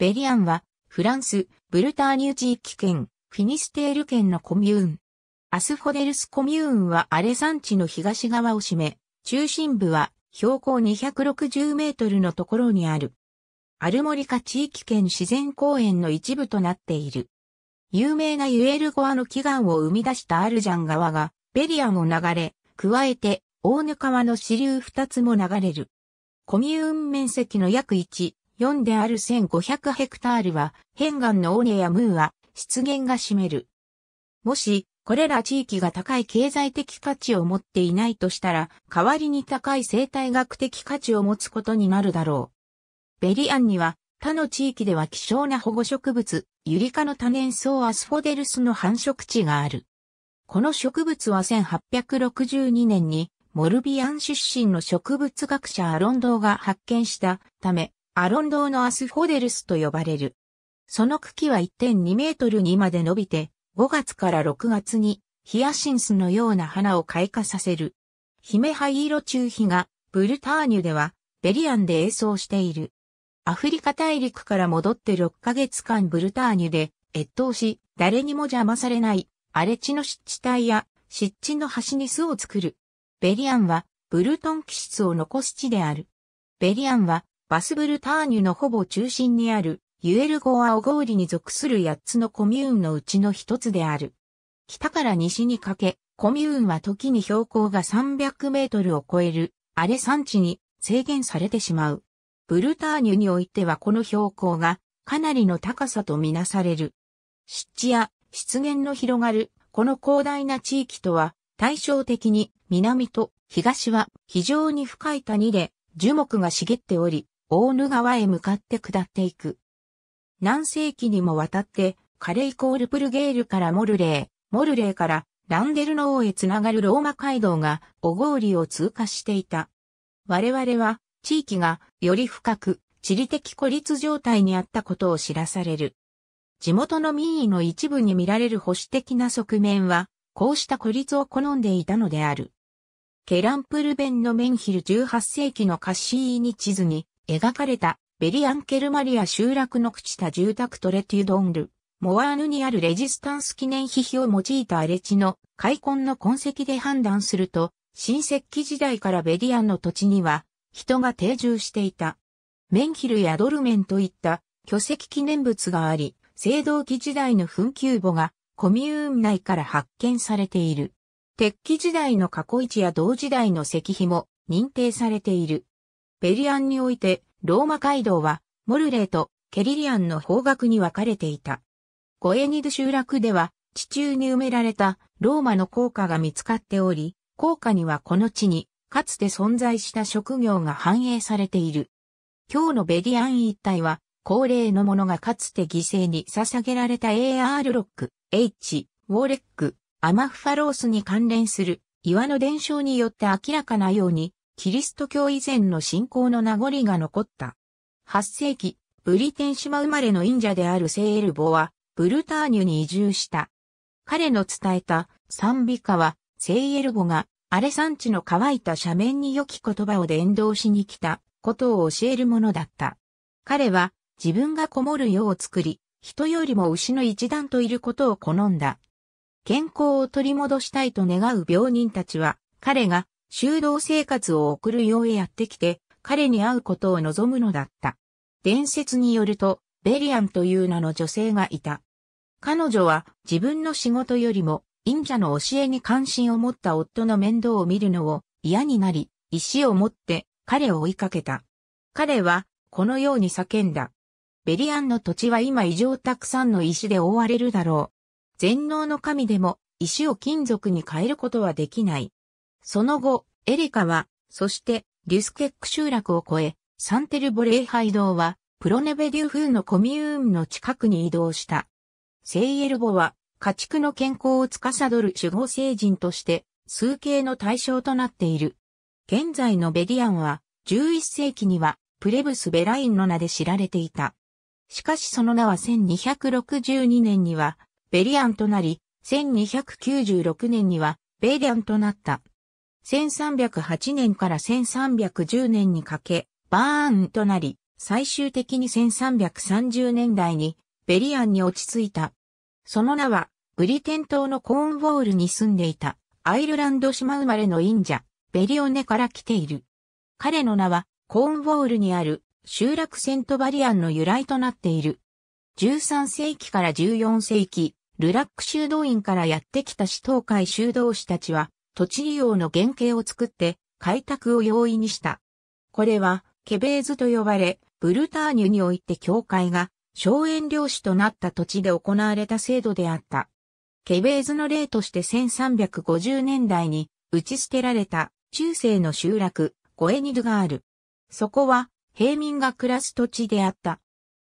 ベリアンは、フランス、ブルターニュ地域圏、フィニステール県のコミューン。アスフォデルスコミューンはアレ山地の東側を占め、中心部は標高260メートルのところにある。アルモリカ地域圏自然公園の一部となっている。有名なユエルゴアの祈願を生み出したアルジャン川が、ベリアンを流れ、加えて、大ヌ川の支流二つも流れる。コミューン面積の約1、4である1500ヘクタールは、片岩のオーネやムーア、湿原が占める。もし、これら地域が高い経済的価値を持っていないとしたら、代わりに高い生態学的価値を持つことになるだろう。ベリアンには、他の地域では希少な保護植物、ユリ科の多年草アスフォデルスの繁殖地がある。この植物は1862年に、モルビアン出身の植物学者アロンドーが発見したため、アロンドのアスフォデルスと呼ばれる。その茎は1.2メートルにまで伸びて、5月から6月にヒアシンスのような花を開花させる。姫灰色中皮がブルターニュではベリアンで演奏している。アフリカ大陸から戻って6ヶ月間ブルターニュで越冬し、誰にも邪魔されない荒れ地の湿地帯や湿地の端に巣を作る。ベリアンはブルトン気質を残す地である。ベリアンはバスブルターニュのほぼ中心にある、ユエルゴアオゴーリに属する八つのコミューンのうちの一つである。北から西にかけ、コミューンは時に標高が300メートルを超える荒れ山地に制限されてしまう。ブルターニュにおいてはこの標高がかなりの高さとみなされる。湿地や湿原の広がるこの広大な地域とは対照的に南と東は非常に深い谷で樹木が茂っており、大野川へ向かって下っていく。何世紀にもわたって、カレイコールプルゲールからモルレー、モルレーからランデルの王へつながるローマ街道がオゴーリを通過していた。我々は地域がより深く地理的孤立状態にあったことを知らされる。地元の民意の一部に見られる保守的な側面は、こうした孤立を好んでいたのである。ケランプルベンのメンヒル18世紀のカッシーニ地図に描かれたベリアンケルマリア集落の朽ちた住宅トレティドンル、モアーヌにあるレジスタンス記念碑碑を用いた荒れ地の開墾の痕跡で判断すると、新石器時代からベリアンの土地には人が定住していた。メンヒルやドルメンといった巨石記念物があり、青銅器時代の墳丘墓がコミューン内から発見されている。鉄器時代の過去市や同時代の石碑も認定されている。ペリアンにおいて、ローマ街道は、モルレーとケリリアンの方角に分かれていた。ゴエニド集落では、地中に埋められたローマの効果が見つかっており、効果にはこの地に、かつて存在した職業が反映されている。今日のベリアン一帯は、高齢の者がかつて犠牲に捧げられた AR ロック、H、ウォーレック、アマフファロースに関連する岩の伝承によって明らかなように、キリスト教以前の信仰の名残が残った。8世紀、ブリテン島生まれの忍者であるセエルボは、ブルターニュに移住した。彼の伝えた賛美歌は、セイエルボがアレ山地の乾いた斜面に良き言葉を伝道しに来たことを教えるものだった。彼は自分がこもる世を作り、人よりも牛の一段といることを好んだ。健康を取り戻したいと願う病人たちは、彼が修道生活を送るようへやってきて、彼に会うことを望むのだった。伝説によると、ベリアンという名の女性がいた。彼女は自分の仕事よりも、忍者の教えに関心を持った夫の面倒を見るのを嫌になり、石を持って彼を追いかけた。彼は、このように叫んだ。ベリアンの土地は今異常たくさんの石で覆われるだろう。全能の神でも石を金属に変えることはできない。その後、エリカは、そして、リュスケック集落を越え、サンテルボレーイ道は、プロネベデュー風のコミューンの近くに移動した。セイエルボは、家畜の健康を司る守護聖人として、数形の対象となっている。現在のベリアンは、11世紀には、プレブス・ベラインの名で知られていた。しかしその名は1262年には、ベリアンとなり、1296年には、ベリアンとなった。1308年から1310年にかけ、バーンとなり、最終的に1330年代にベリアンに落ち着いた。その名は、ブリテン島のコーンウォールに住んでいたアイルランド島生まれの忍者、ベリオネから来ている。彼の名は、コーンウォールにある集落セントバリアンの由来となっている。13世紀から14世紀、ルラック修道院からやってきた死闘会修道士たちは、土地利用の原型を作って開拓を容易にした。これは、ケベーズと呼ばれ、ブルターニュにおいて教会が、荘園領主となった土地で行われた制度であった。ケベーズの例として1350年代に打ち捨てられた中世の集落、ゴエニドがある。そこは平民が暮らす土地であった。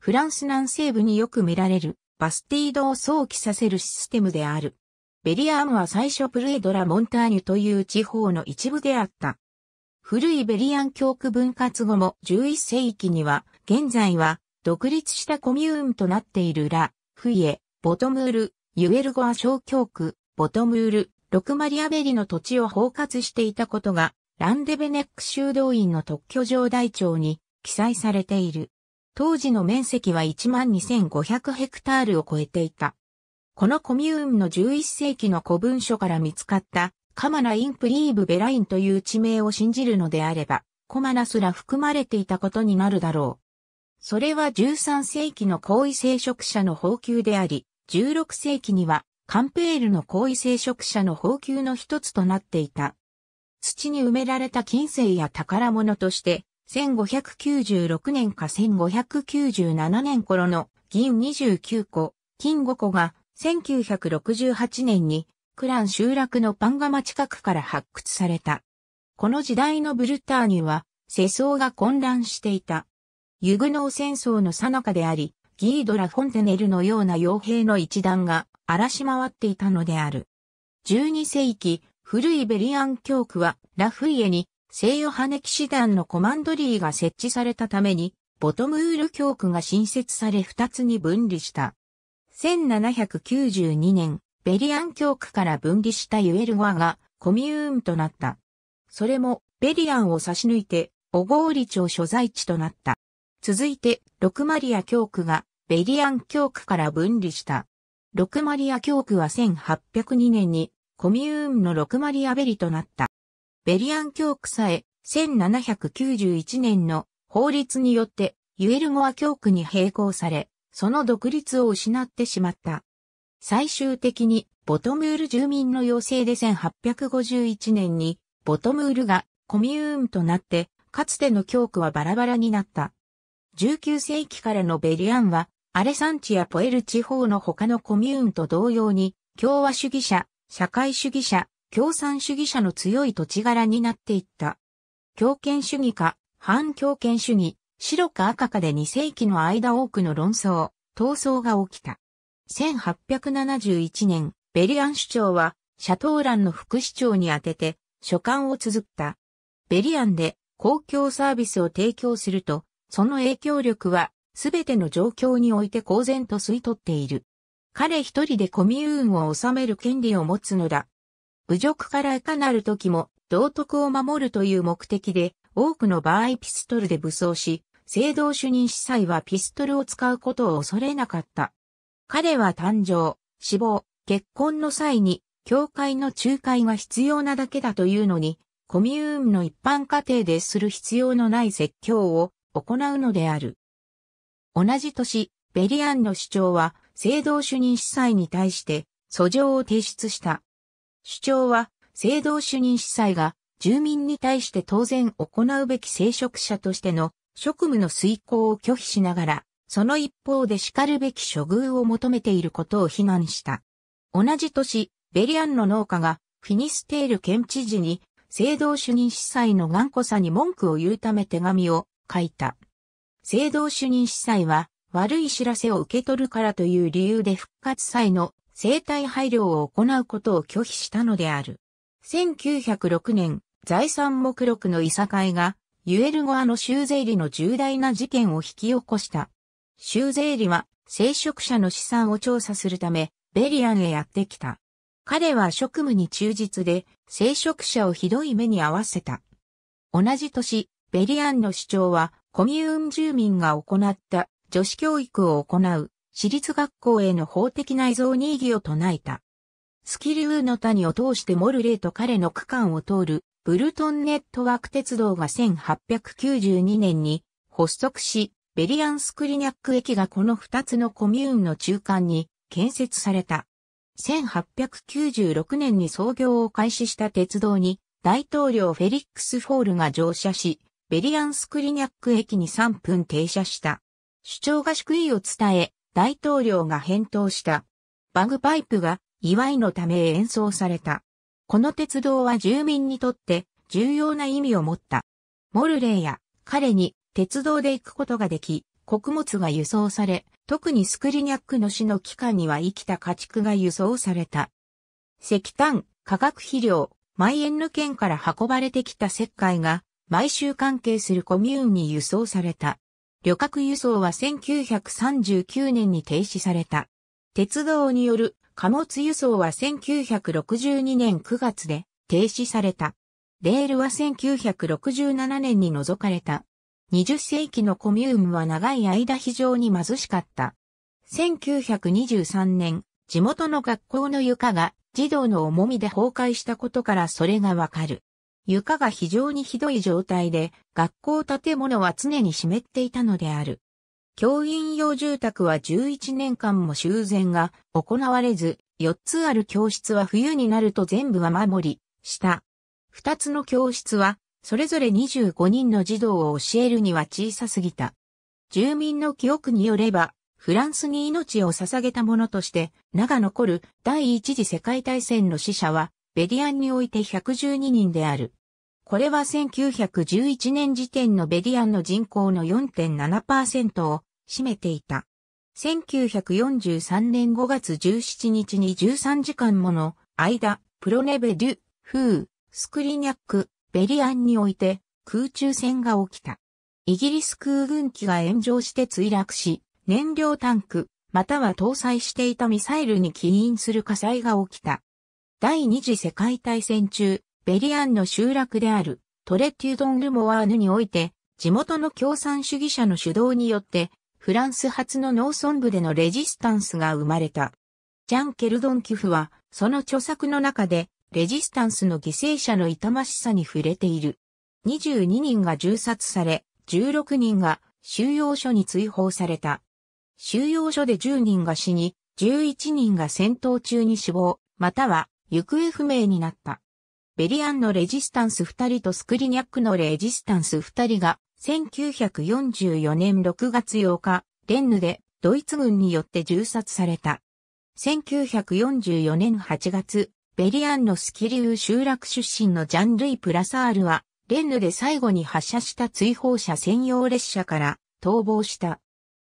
フランス南西部によく見られるバスティードを想起させるシステムである。ベリアンは最初プルエドラ・モンターニュという地方の一部であった。古いベリアン教区分割後も11世紀には、現在は独立したコミューンとなっているラ、フィエ、ボトムール、ユエルゴア小教区、ボトムール、ロクマリアベリの土地を包括していたことが、ランデベネック修道院の特許状台帳に記載されている。当時の面積は12,500ヘクタールを超えていた。このコミューンの11世紀の古文書から見つかったカマナ・インプリーブ・ベラインという地名を信じるのであれば、コマナすら含まれていたことになるだろう。それは13世紀の高位聖職者の宝級であり、16世紀にはカンペールの高位聖職者の宝級の一つとなっていた。土に埋められた金星や宝物として、1596年か1597年頃の銀29個、金5個が1968年にクラン集落のパンガマ近くから発掘された。この時代のブルターニュは世相が混乱していた。ユグノー戦争の最中であり、ギードラ・フォンテネルのような傭兵の一団が荒らし回っていたのである。12世紀、古いベリアン教区はラフイエに西ヨハネ騎士団のコマンドリーが設置されたために、ボトムール教区が新設され2つに分離した。1792年、ベリアン教区から分離したユエルゴアがコミューンとなった。それもベリアンを差し抜いて、小リ町所在地となった。続いて、ロクマリア教区がベリアン教区から分離した。ロクマリア教区は1802年にコミューンのロクマリアベリとなった。ベリアン教区さえ1791年の法律によってユエルゴア教区に並行され、その独立を失ってしまった。最終的にボトムール住民の要請で1851年にボトムールがコミューンとなって、かつての教区はバラバラになった。19世紀からのベリアンは、アレサンチやポエル地方の他のコミューンと同様に、共和主義者、社会主義者、共産主義者の強い土地柄になっていった。強権主義か、反強権主義、白か赤かで2世紀の間多くの論争、闘争が起きた。1871年、ベリアン首長は、シャトーランの副市長に宛てて、書簡を綴った。ベリアンで公共サービスを提供すると、その影響力は、すべての状況において公然と吸い取っている。彼一人でコミューンを治める権利を持つのだ。侮辱からいかなる時も、道徳を守るという目的で、多くの場合ピストルで武装し、聖堂主任司祭はピストルを使うことを恐れなかった。彼は誕生、死亡、結婚の際に、教会の仲介が必要なだけだというのに、コミューンの一般家庭でする必要のない説教を行うのである。同じ年、ベリアンの主張は、聖堂主任司祭に対して、訴状を提出した。主張は、聖堂主任司祭が、住民に対して当然行うべき聖職者としての職務の遂行を拒否しながら、その一方で叱るべき処遇を求めていることを非難した。同じ年、ベリアンの農家がフィニステール県知事に、聖堂主任司祭の頑固さに文句を言うため手紙を書いた。聖堂主任司祭は、悪い知らせを受け取るからという理由で復活祭の生体配慮を行うことを拒否したのである。1906年、財産目録のいさかいがユエルゴアの州税理の重大な事件を引き起こした。州税理は、聖職者の資産を調査するため、ベリアンへやってきた。彼は職務に忠実で、聖職者をひどい目に遭わせた。同じ年、ベリアンの主張は、コミューン住民が行った女子教育を行う、私立学校への法的内蔵に異議を唱えた。スキルウーの谷を通してモルレーと彼の区間を通るブルトンネットワーク鉄道が1892年に発足し、ベリアンスクリニャック駅がこの2つのコミューンの中間に建設された。1896年に創業を開始した鉄道に大統領フェリックス・フォールが乗車し、ベリアンスクリニャック駅に3分停車した。主張が祝意を伝え、大統領が返答した。バグパイプが祝いのため演奏された。この鉄道は住民にとって重要な意味を持った。モルレーや彼に鉄道で行くことができ、穀物が輸送され、特にスクリニャックの死の期間には生きた家畜が輸送された。石炭、化学肥料、マイエンヌ県から運ばれてきた石灰が毎週関係するコミューンに輸送された。旅客輸送は1939年に停止された。鉄道による貨物輸送は1962年9月で停止された。レールは1967年に除かれた。20世紀のコミューンは長い間非常に貧しかった。1923年、地元の学校の床が児童の重みで崩壊したことからそれがわかる。床が非常にひどい状態で、学校建物は常に湿っていたのである。教員用住宅は11年間も修繕が行われず、4つある教室は冬になると全部は守り、した。2つの教室は、それぞれ25人の児童を教えるには小さすぎた。住民の記憶によれば、フランスに命を捧げた者として、名が残る第一次世界大戦の死者は、ベディアンにおいて112人である。これは1911年時点のベディアンの人口の4.7%を占めていた。1943年5月17日に13時間もの間、プロネベデュ、フー、スクリニャック、ベリアンにおいて空中戦が起きた。イギリス空軍機が炎上して墜落し、燃料タンク、または搭載していたミサイルに起因する火災が起きた。第二次世界大戦中、ベリアンの集落であるトレテュドン・ルモワーヌにおいて、地元の共産主義者の主導によってフランス初の農村部でのレジスタンスが生まれた。ジャン・ケルドン・キフは、その著作の中で、レジスタンスの犠牲者の痛ましさに触れている。22人が銃殺され、16人が収容所に追放された。収容所で10人が死に、11人が戦闘中に死亡、または行方不明になった。ベリアンのレジスタンス2人とスクリニャックのレジスタンス2人が1944年6月8日、レンヌでドイツ軍によって銃殺された。1944年8月、ベリアンのスキリュー集落出身のジャンルイ・プラサールは、レンヌで最後に発射した追放者専用列車から逃亡した。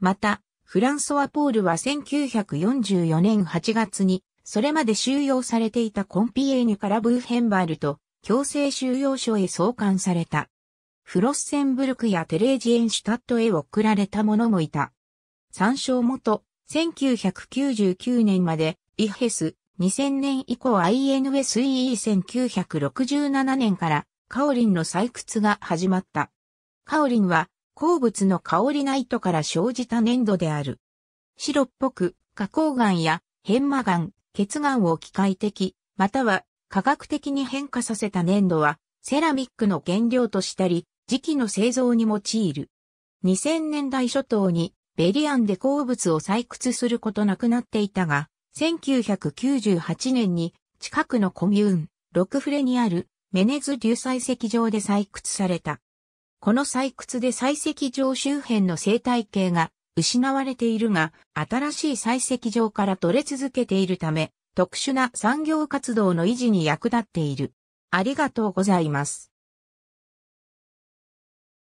また、フランソワ・ポールは1944年8月に、それまで収容されていたコンピエーニュからブーヘンバールと強制収容所へ送還された。フロッセンブルクやテレージエンシュタットへ送られた者もいた。参照元、1999年まで、イヘス、2000年以降 INSEE1967 年から、カオリンの採掘が始まった。カオリンは、鉱物の香りナイトから生じた粘土である。白っぽく、花崗岩や、変魔岩、血岩を機械的、または科学的に変化させた粘土は、セラミックの原料としたり、磁器の製造に用いる。2000年代初頭にベリアンで鉱物を採掘することなくなっていたが、1998年に近くのコミューン、ロクフレにあるメネズ流採石場で採掘された。この採掘で採石場周辺の生態系が失われているが、新しい採石場から取れ続けているため、特殊な産業活動の維持に役立っている。ありがとうございます。